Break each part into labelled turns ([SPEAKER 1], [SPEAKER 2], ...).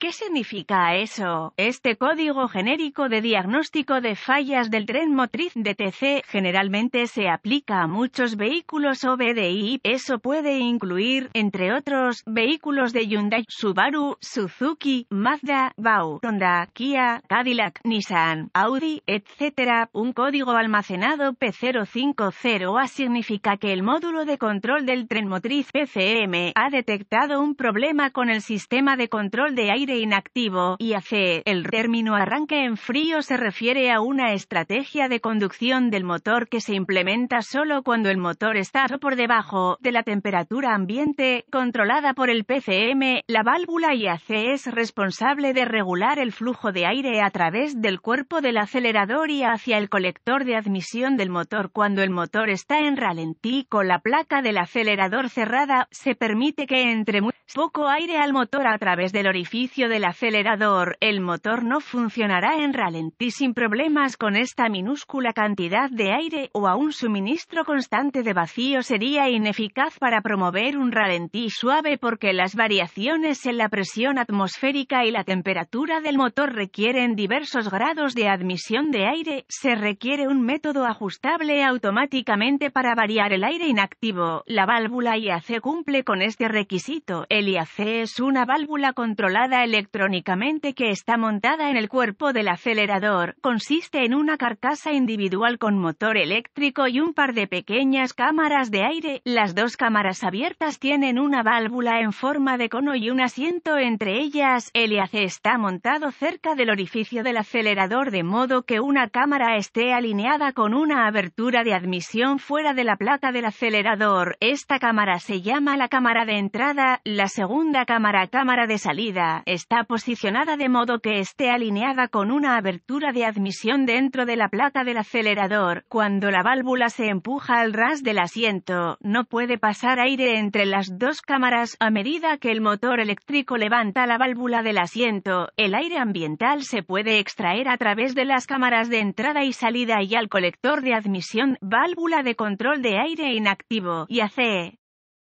[SPEAKER 1] ¿Qué significa eso? Este código genérico de diagnóstico de fallas del tren motriz DTC generalmente se aplica a muchos vehículos OBDI. Eso puede incluir, entre otros, vehículos de Hyundai, Subaru, Suzuki, Mazda, VAU, Honda, Kia, Cadillac, Nissan, Audi, etc. Un código almacenado P050A significa que el módulo de control del tren motriz PCM ha detectado un problema con el sistema de control de aire inactivo y El término arranque en frío se refiere a una estrategia de conducción del motor que se implementa solo cuando el motor está por debajo de la temperatura ambiente, controlada por el PCM. La válvula IAC es responsable de regular el flujo de aire a través del cuerpo del acelerador y hacia el colector de admisión del motor cuando el motor está en ralentí con la placa del acelerador cerrada, se permite que entre muy poco aire al motor a través del orificio del acelerador, el motor no funcionará en ralentí sin problemas con esta minúscula cantidad de aire o a un suministro constante de vacío sería ineficaz para promover un ralentí suave porque las variaciones en la presión atmosférica y la temperatura del motor requieren diversos grados de admisión de aire, se requiere un método ajustable automáticamente para variar el aire inactivo. La válvula IAC cumple con este requisito. El IAC es una válvula controlada electrónicamente que está montada en el cuerpo del acelerador, consiste en una carcasa individual con motor eléctrico y un par de pequeñas cámaras de aire. Las dos cámaras abiertas tienen una válvula en forma de cono y un asiento entre ellas. El IAC e está montado cerca del orificio del acelerador de modo que una cámara esté alineada con una abertura de admisión fuera de la placa del acelerador. Esta cámara se llama la cámara de entrada, la segunda cámara cámara de salida está posicionada de modo que esté alineada con una abertura de admisión dentro de la placa del acelerador. Cuando la válvula se empuja al ras del asiento, no puede pasar aire entre las dos cámaras. A medida que el motor eléctrico levanta la válvula del asiento, el aire ambiental se puede extraer a través de las cámaras de entrada y salida y al colector de admisión, válvula de control de aire inactivo, y AC.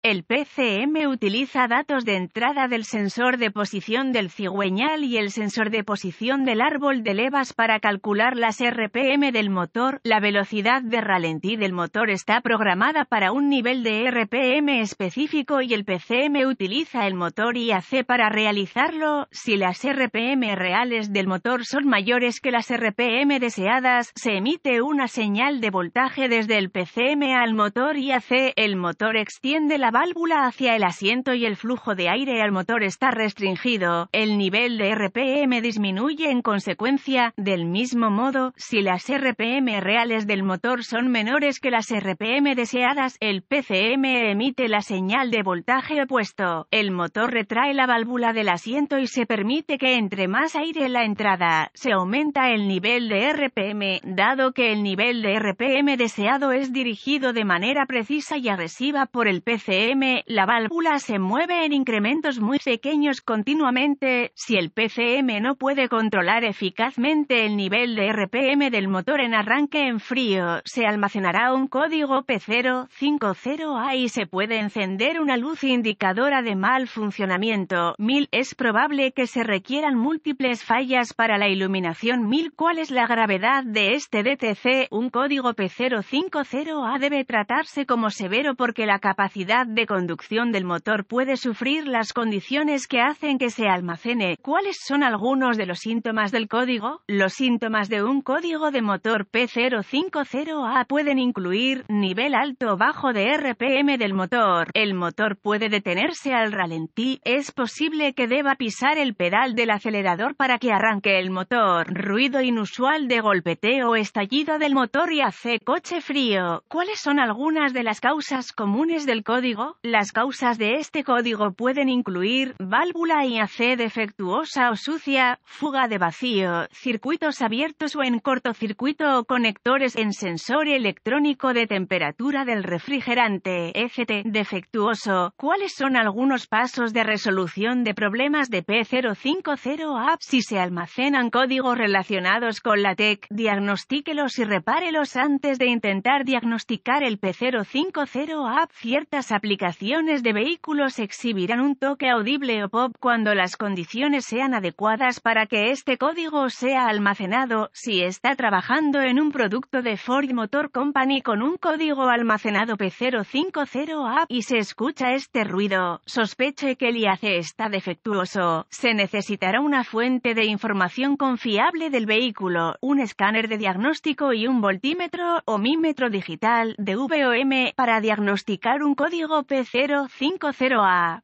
[SPEAKER 1] El PCM utiliza datos de entrada del sensor de posición del cigüeñal y el sensor de posición del árbol de levas para calcular las RPM del motor. La velocidad de ralentí del motor está programada para un nivel de RPM específico y el PCM utiliza el motor IAC para realizarlo. Si las RPM reales del motor son mayores que las RPM deseadas, se emite una señal de voltaje desde el PCM al motor IAC. El motor extiende la válvula hacia el asiento y el flujo de aire al motor está restringido, el nivel de RPM disminuye en consecuencia, del mismo modo, si las RPM reales del motor son menores que las RPM deseadas, el PCM emite la señal de voltaje opuesto, el motor retrae la válvula del asiento y se permite que entre más aire en la entrada, se aumenta el nivel de RPM, dado que el nivel de RPM deseado es dirigido de manera precisa y agresiva por el PCM la válvula se mueve en incrementos muy pequeños continuamente. Si el PCM no puede controlar eficazmente el nivel de RPM del motor en arranque en frío, se almacenará un código P050A y se puede encender una luz indicadora de mal funcionamiento. 1000 es probable que se requieran múltiples fallas para la iluminación. 1000 ¿Cuál es la gravedad de este DTC? Un código P050A debe tratarse como severo porque la capacidad de conducción del motor puede sufrir las condiciones que hacen que se almacene. ¿Cuáles son algunos de los síntomas del código? Los síntomas de un código de motor P050A pueden incluir nivel alto o bajo de RPM del motor. El motor puede detenerse al ralentí. Es posible que deba pisar el pedal del acelerador para que arranque el motor. Ruido inusual de golpeteo, o estallido del motor y hace coche frío. ¿Cuáles son algunas de las causas comunes del código? las causas de este código pueden incluir válvula IAC defectuosa o sucia, fuga de vacío, circuitos abiertos o en cortocircuito o conectores en sensor electrónico de temperatura del refrigerante, EGT, defectuoso. ¿Cuáles son algunos pasos de resolución de problemas de P050A si se almacenan códigos relacionados con la TEC? Diagnostíquelos y repárelos antes de intentar diagnosticar el P050A. Ciertas aplicaciones aplicaciones de vehículos exhibirán un toque audible o pop cuando las condiciones sean adecuadas para que este código sea almacenado. Si está trabajando en un producto de Ford Motor Company con un código almacenado P050A y se escucha este ruido, sospeche que el IAC está defectuoso. Se necesitará una fuente de información confiable del vehículo, un escáner de diagnóstico y un voltímetro o mímetro digital de VOM para diagnosticar un código op P050A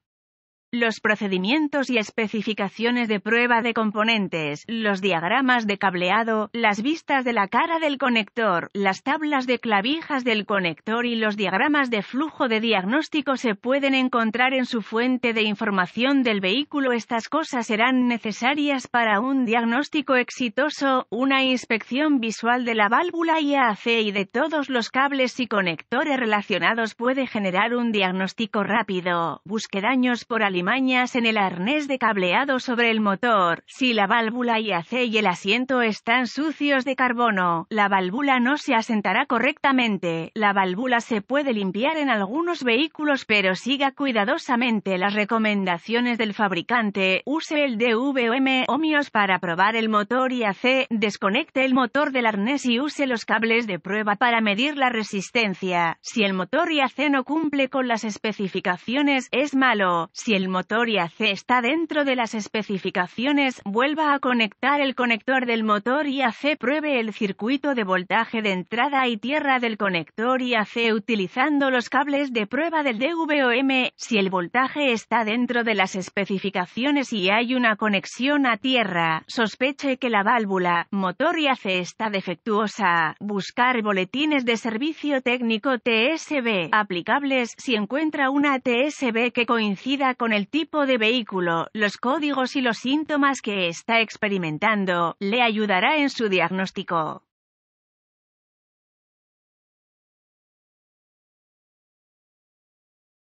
[SPEAKER 1] los procedimientos y especificaciones de prueba de componentes, los diagramas de cableado, las vistas de la cara del conector, las tablas de clavijas del conector y los diagramas de flujo de diagnóstico se pueden encontrar en su fuente de información del vehículo. Estas cosas serán necesarias para un diagnóstico exitoso, una inspección visual de la válvula IAC y de todos los cables y conectores relacionados puede generar un diagnóstico rápido, busque daños por alimentación mañas en el arnés de cableado sobre el motor. Si la válvula IAC y el asiento están sucios de carbono, la válvula no se asentará correctamente. La válvula se puede limpiar en algunos vehículos pero siga cuidadosamente las recomendaciones del fabricante. Use el DVM Omios para probar el motor IAC, desconecte el motor del arnés y use los cables de prueba para medir la resistencia. Si el motor IAC no cumple con las especificaciones, es malo. Si el motor AC está dentro de las especificaciones, vuelva a conectar el conector del motor y C pruebe el circuito de voltaje de entrada y tierra del conector y C utilizando los cables de prueba del DVOM, si el voltaje está dentro de las especificaciones y hay una conexión a tierra, sospeche que la válvula motor y AC está defectuosa, buscar boletines de servicio técnico TSB aplicables si encuentra una TSB que coincida con el el tipo de vehículo, los códigos y los síntomas que está experimentando, le ayudará en su diagnóstico.